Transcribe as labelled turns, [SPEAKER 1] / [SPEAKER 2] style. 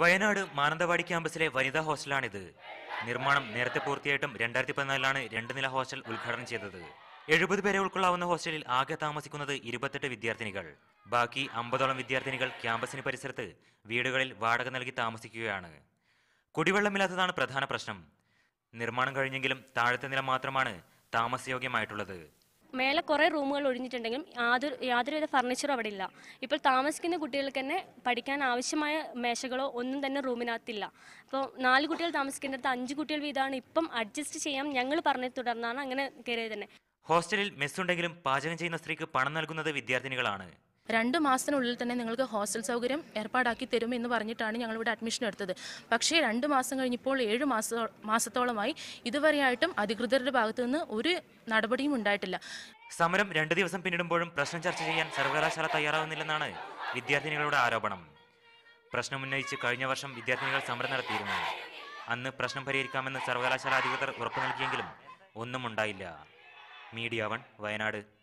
[SPEAKER 1] വയനാട് മാനന്തവാടി ക്യാമ്പസിലെ വനിതാ ഹോസ്റ്റലാണിത് നിർമ്മാണം നേരത്തെ പൂർത്തിയായിട്ടും രണ്ടായിരത്തി പതിനാലിലാണ് രണ്ട് നില ഹോസ്റ്റൽ ഉദ്ഘാടനം ചെയ്തത് എഴുപത് പേരെ ഉൾക്കൊള്ളാവുന്ന ഹോസ്റ്റലിൽ ആകെ താമസിക്കുന്നത് ഇരുപത്തെട്ട് വിദ്യാർത്ഥിനികൾ ബാക്കി അമ്പതോളം വിദ്യാർത്ഥിനികൾ ക്യാമ്പസിന് പരിസരത്ത് വീടുകളിൽ വാടക നൽകി താമസിക്കുകയാണ് കുടിവെള്ളമില്ലാത്തതാണ് പ്രധാന പ്രശ്നം നിർമ്മാണം കഴിഞ്ഞെങ്കിലും താഴത്തെ നില മാത്രമാണ് താമസയോഗ്യമായിട്ടുള്ളത്
[SPEAKER 2] മേലെ കുറേ റൂമുകൾ ഒഴിഞ്ഞിട്ടുണ്ടെങ്കിലും യാതൊരു യാതൊരുവിധ ഫർണിച്ചറും അവിടെ ഇല്ല ഇപ്പോൾ താമസിക്കുന്ന കുട്ടികൾക്ക് തന്നെ പഠിക്കാൻ ആവശ്യമായ മേശകളോ ഒന്നും തന്നെ റൂമിനകത്തില്ല അപ്പോൾ നാല് കുട്ടികൾ താമസിക്കുന്നിടത്ത് അഞ്ച് കുട്ടികൾ വീതമാണ് ഇപ്പം അഡ്ജസ്റ്റ് ചെയ്യാം ഞങ്ങൾ പറഞ്ഞത് തുടർന്നാണ് അങ്ങനെ കയറിയത് തന്നെ
[SPEAKER 1] ഹോസ്റ്റലിൽ മെസ്സുണ്ടെങ്കിലും പാചകം ചെയ്യുന്ന സ്ത്രീക്ക് പണം നൽകുന്നത് വിദ്യാർത്ഥിനികളാണ്
[SPEAKER 3] രണ്ട് മാസത്തിനുള്ളിൽ തന്നെ നിങ്ങൾക്ക് ഹോസ്റ്റൽ സൗകര്യം ഏർപ്പാടാക്കി തരും എന്ന് പറഞ്ഞിട്ടാണ് ഞങ്ങളിവിടെ അഡ്മിഷൻ എടുത്തത് പക്ഷേ രണ്ട് മാസം കഴിഞ്ഞപ്പോൾ ഏഴ് മാസ മാസത്തോളമായി ഇതുവരെയായിട്ടും അധികൃതരുടെ ഭാഗത്തു നിന്ന് ഒരു നടപടിയും ഉണ്ടായിട്ടില്ല
[SPEAKER 1] സമരം രണ്ട് ദിവസം പിന്നിടുമ്പോഴും പ്രശ്നം ചർച്ച ചെയ്യാൻ സർവകലാശാല തയ്യാറാവുന്നില്ലെന്നാണ് വിദ്യാർത്ഥിനികളുടെ ആരോപണം പ്രശ്നം ഉന്നയിച്ച് കഴിഞ്ഞ വർഷം വിദ്യാർത്ഥിനികൾ സമരം നടത്തിയിരുന്നു അന്ന് പ്രശ്നം പരിഹരിക്കാമെന്ന് സർവകലാശാല അധികൃതർ ഉറപ്പു നൽകിയെങ്കിലും ഒന്നും ഉണ്ടായില്ല മീഡിയ വൺ വയനാട്